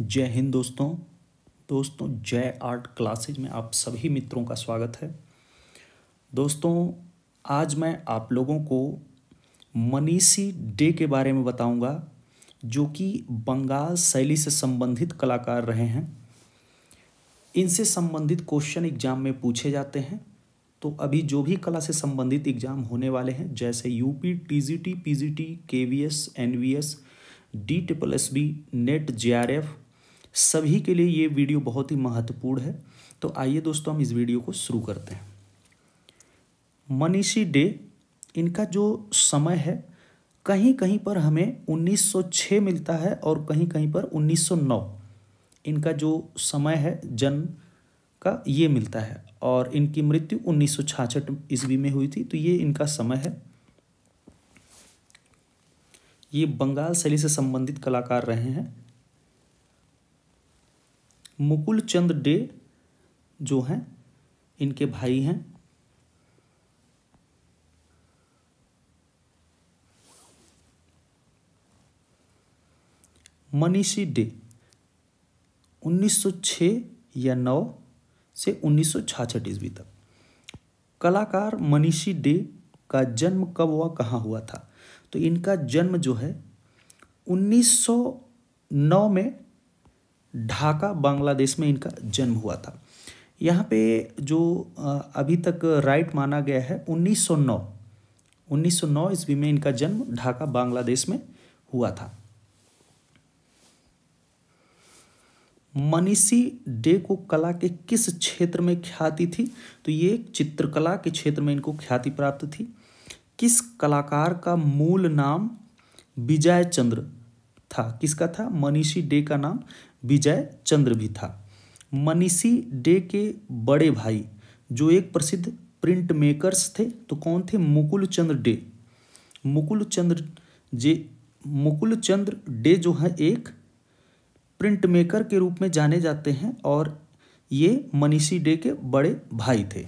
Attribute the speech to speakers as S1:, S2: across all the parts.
S1: जय हिंद दोस्तों दोस्तों जय आर्ट क्लासेज में आप सभी मित्रों का स्वागत है दोस्तों आज मैं आप लोगों को मनीषी डे के बारे में बताऊंगा जो कि बंगाल शैली से संबंधित कलाकार रहे हैं इनसे संबंधित क्वेश्चन एग्जाम में पूछे जाते हैं तो अभी जो भी कला से संबंधित एग्जाम होने वाले हैं जैसे UP TGT PGT KVS NVS D triple S B NET J R F सभी के लिए ये वीडियो बहुत ही महत्वपूर्ण है तो आइए दोस्तों हम इस वीडियो को शुरू करते हैं मनीषी डे इनका जो समय है कहीं कहीं पर हमें 1906 मिलता है और कहीं कहीं पर 1909 इनका जो समय है जन्म का ये मिलता है और इनकी मृत्यु उन्नीस सौ ईस्वी में हुई थी तो ये इनका समय है ये बंगाल शैली से संबंधित कलाकार रहे हैं मुकुल चंद डे जो हैं इनके भाई हैं मनीषी डे 1906 या 9 से उन्नीस सौ ईस्वी तक कलाकार मनीषी डे का जन्म कब हुआ कहाँ हुआ था तो इनका जन्म जो है 1909 में ढाका बांग्लादेश में इनका जन्म हुआ था यहाँ पे जो अभी तक राइट माना गया है 1909 1909 ईस्वी में इनका जन्म ढाका बांग्लादेश में हुआ था मनीषी डे को कला के किस क्षेत्र में ख्याति थी तो ये चित्रकला के क्षेत्र में इनको ख्याति प्राप्त थी किस कलाकार का मूल नाम विजय चंद्र था किसका था मनीषी डे का नाम विजय चंद्र भी था मनीषी डे के बड़े भाई जो एक प्रसिद्ध प्रिंट मेकर्स थे तो कौन थे मुकुल चंद्र डे मुकुल चंद्र जे मुकुल चंद्र डे जो है एक प्रिंट मेकर के रूप में जाने जाते हैं और ये मनीषी डे के बड़े भाई थे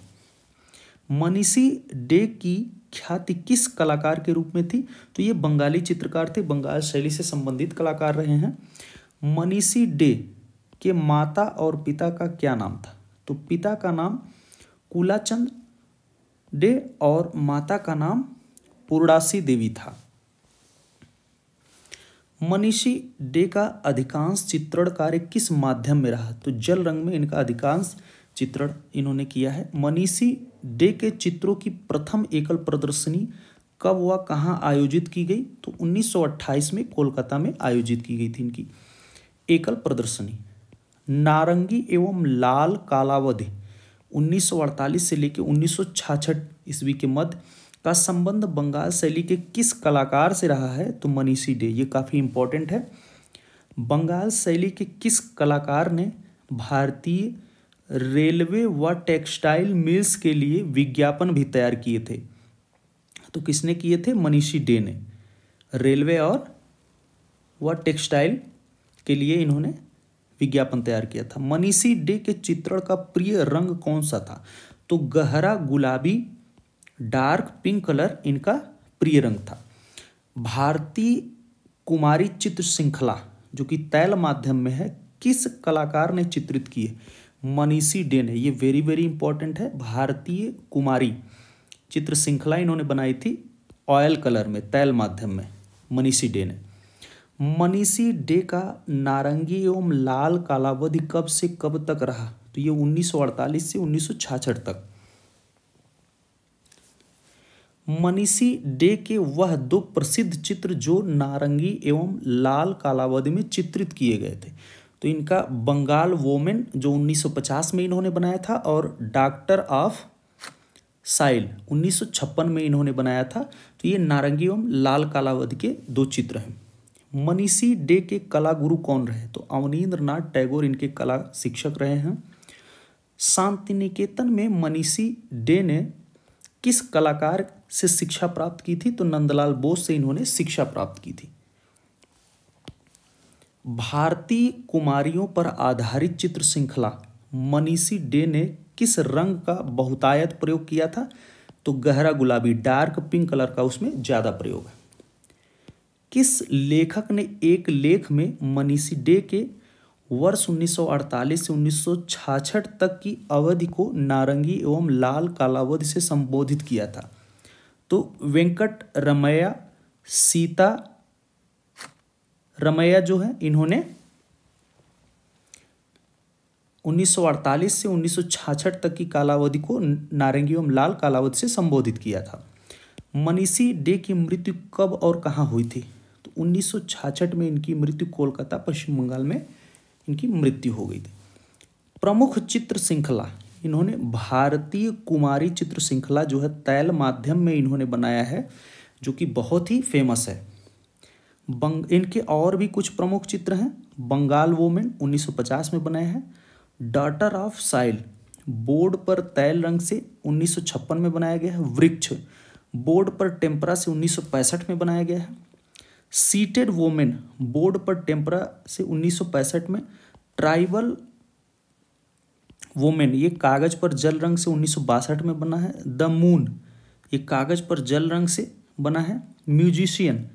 S1: मनीषी डे की ख्याति किस कलाकार के रूप में थी तो ये बंगाली चित्रकार थे बंगाल शैली से संबंधित कलाकार रहे हैं मनीषी डे के माता और पिता का क्या नाम था तो पिता का नाम कुलाचंद डे और माता का नाम पूर्णासी देवी था मनीषी डे का अधिकांश चित्रण कार्य किस माध्यम में रहा तो जल रंग में इनका अधिकांश चित्रण इन्होंने किया है मनीषी डे के चित्रों की प्रथम एकल प्रदर्शनी कब व कहाँ आयोजित की गई तो 1928 में कोलकाता में आयोजित की गई थी इनकी एकल प्रदर्शनी नारंगी एवं लाल कालावधि 1948 से लेकर उन्नीस ईस्वी के मध्य का संबंध बंगाल शैली के किस कलाकार से रहा है तो मनीषी डे ये काफ़ी इम्पोर्टेंट है बंगाल शैली के किस कलाकार ने भारतीय रेलवे व टेक्सटाइल मिल्स के लिए विज्ञापन भी तैयार किए थे तो किसने किए थे मनीषी डे ने रेलवे और व टेक्सटाइल के लिए इन्होंने विज्ञापन तैयार किया था मनीषी डे के चित्रण का प्रिय रंग कौन सा था तो गहरा गुलाबी डार्क पिंक कलर इनका प्रिय रंग था भारतीय कुमारी चित्र श्रृंखला जो कि तैल माध्यम में है किस कलाकार ने चित्रित की है मनीषी डे ने ये वेरी वेरी इंपॉर्टेंट है भारतीय कुमारी चित्र श्रृंखला इन्होंने बनाई थी ऑयल कलर में तैल माध्यम में मनीषी डे ने मनीषी डे का नारंगी एवं लाल कालावधि कब से कब तक रहा तो ये 1948 से 1966 तक मनीषी डे के वह दो प्रसिद्ध चित्र जो नारंगी एवं लाल कालावधि में चित्रित किए गए थे तो इनका बंगाल वोमेन जो 1950 में इन्होंने बनाया था और डॉक्टर ऑफ साइल 1956 में इन्होंने बनाया था तो ये नारंगी एवं लाल कालावधि के दो चित्र हैं मनीषी डे के कला गुरु कौन रहे तो अवनीन्द्र नाथ टैगोर इनके कला शिक्षक रहे हैं शांति निकेतन में मनीषी डे ने किस कलाकार से शिक्षा प्राप्त की थी तो नंदलाल बोस से इन्होंने शिक्षा प्राप्त की थी भारतीय कुमारियों पर आधारित चित्र श्रृंखला मनीषी डे ने किस रंग का बहुतायत प्रयोग किया था तो गहरा गुलाबी डार्क पिंक कलर का उसमें ज़्यादा प्रयोग है किस लेखक ने एक लेख में मनीषी डे के वर्ष 1948 से 1966 तक की अवधि को नारंगी एवं लाल कालावधि से संबोधित किया था तो वेंकट रमैया सीता रमैया जो है इन्होंने 1948 से 1966 तक की कालावधि को नारंगी एवं लाल कालावधि से संबोधित किया था मनीषी डे की मृत्यु कब और कहाँ हुई थी तो 1966 में इनकी मृत्यु कोलकाता पश्चिम बंगाल में इनकी मृत्यु हो गई थी प्रमुख चित्र श्रृंखला इन्होंने भारतीय कुमारी चित्र श्रृंखला जो है तैल माध्यम में इन्होंने बनाया है जो कि बहुत ही फेमस है बंग इनके और भी कुछ प्रमुख चित्र हैं बंगाल वोमेन 1950 में बनाया है डॉटर ऑफ साइल बोर्ड पर तैल रंग से 1956 में बनाया गया है वृक्ष बोर्ड पर टेम्परा से 1965 में बनाया गया है सीटेड वोमेन बोर्ड पर टेम्परा से 1965 में ट्राइबल वोमेन ये कागज पर जल रंग से उन्नीस में बना है द मून ये कागज पर जल रंग से बना है म्यूजिशियन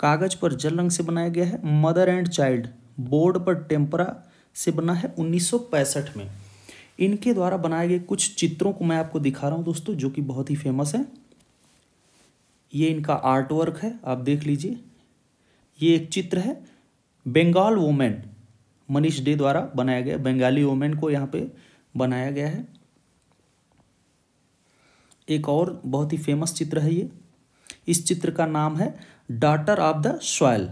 S1: कागज पर जल रंग से बनाया गया है मदर एंड चाइल्ड बोर्ड पर टेम्परा से बना है 1965 में इनके द्वारा बनाए गए कुछ चित्रों को मैं आपको दिखा रहा हूँ दोस्तों जो कि बहुत ही फेमस है ये इनका आर्ट वर्क है आप देख लीजिए ये एक चित्र है बंगाल वोमेन मनीष डे द्वारा बनाया गया बंगाली वोमेन को यहाँ पे बनाया गया है एक और बहुत ही फेमस चित्र है ये इस चित्र का नाम है daughter of the soil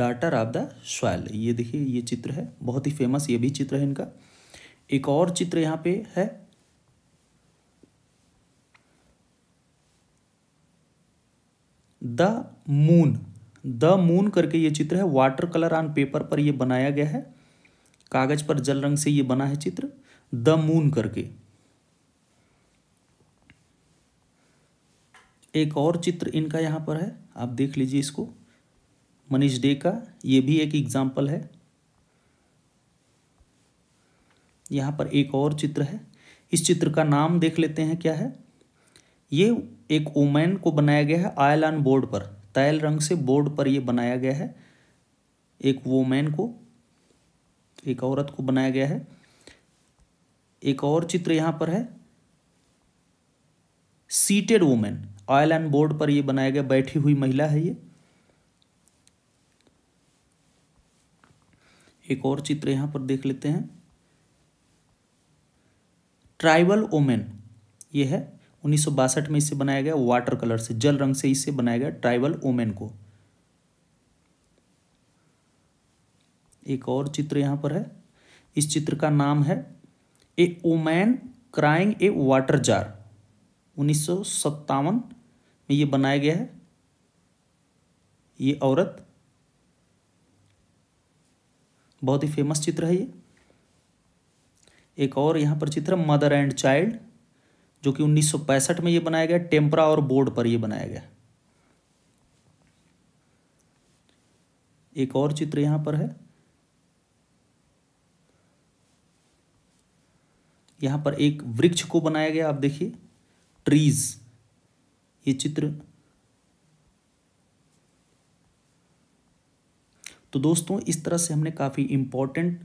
S1: daughter of the soil ये देखिए ये चित्र है बहुत ही फेमस ये भी चित्र है इनका एक और चित्र यहाँ पे है द मून द मून करके ये चित्र है वाटर कलर ऑन पेपर पर ये बनाया गया है कागज पर जल रंग से ये बना है चित्र द मून करके एक और चित्र इनका यहाँ पर है आप देख लीजिए इसको मनीष डे का ये भी एक एग्जाम्पल है यहाँ पर एक और चित्र है इस चित्र का नाम देख लेते हैं क्या है ये एक ओमैन को बनाया गया है आयल ऑन बोर्ड पर तैल रंग से बोर्ड पर यह बनाया गया है एक वोमैन को एक औरत को बनाया गया है एक और चित्र यहां पर है seated woman oil and board पर यह बनाया गया बैठी हुई महिला है ये एक और चित्र यहां पर देख लेते हैं ट्राइबल वोमेन ये है उन्नीस में इसे बनाया गया वाटर कलर से जल रंग से इसे बनाया गया ट्राइबल वोमेन को एक और चित्र यहां पर है इस चित्र का नाम है a woman crying a water jar उन्नीस में यह बनाया गया है ये औरत बहुत ही फेमस चित्र है ये एक और यहां पर चित्र मदर एंड चाइल्ड जो कि उन्नीस में ये बनाया गया टेम्परा और बोर्ड पर ये बनाया गया एक और चित्र यहां पर है यहां पर एक वृक्ष को बनाया गया आप देखिए ट्रीज ये चित्र तो दोस्तों इस तरह से हमने काफ़ी इंपॉर्टेंट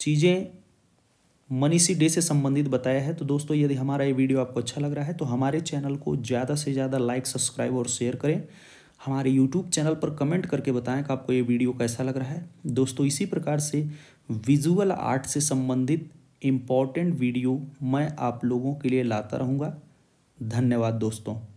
S1: चीज़ें मनीषी डे से संबंधित बताया है तो दोस्तों यदि हमारा ये वीडियो आपको अच्छा लग रहा है तो हमारे चैनल को ज़्यादा से ज़्यादा लाइक सब्सक्राइब और शेयर करें हमारे यूट्यूब चैनल पर कमेंट करके बताएं कि आपको ये वीडियो कैसा लग रहा है दोस्तों इसी प्रकार से विजुअल आर्ट से संबंधित इम्पॉर्टेंट वीडियो मैं आप लोगों के लिए लाता रहूँगा धन्यवाद दोस्तों